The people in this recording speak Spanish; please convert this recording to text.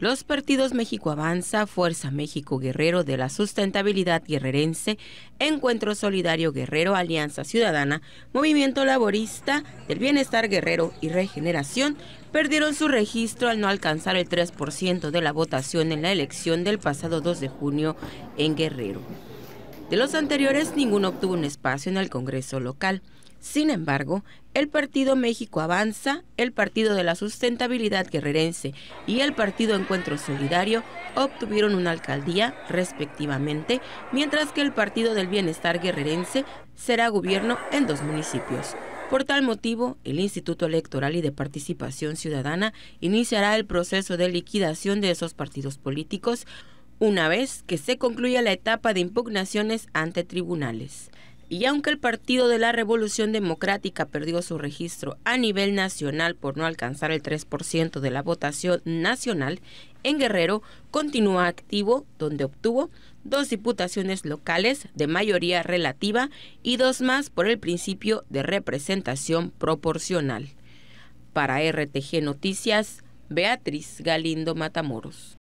Los partidos México Avanza, Fuerza México Guerrero de la Sustentabilidad Guerrerense, Encuentro Solidario Guerrero, Alianza Ciudadana, Movimiento Laborista del Bienestar Guerrero y Regeneración perdieron su registro al no alcanzar el 3% de la votación en la elección del pasado 2 de junio en Guerrero. De los anteriores, ninguno obtuvo un espacio en el Congreso local. Sin embargo, el Partido México Avanza, el Partido de la Sustentabilidad Guerrerense y el Partido Encuentro Solidario obtuvieron una alcaldía, respectivamente, mientras que el Partido del Bienestar Guerrerense será gobierno en dos municipios. Por tal motivo, el Instituto Electoral y de Participación Ciudadana iniciará el proceso de liquidación de esos partidos políticos una vez que se concluya la etapa de impugnaciones ante tribunales. Y aunque el Partido de la Revolución Democrática perdió su registro a nivel nacional por no alcanzar el 3% de la votación nacional, en Guerrero continúa activo, donde obtuvo dos diputaciones locales de mayoría relativa y dos más por el principio de representación proporcional. Para RTG Noticias, Beatriz Galindo Matamoros.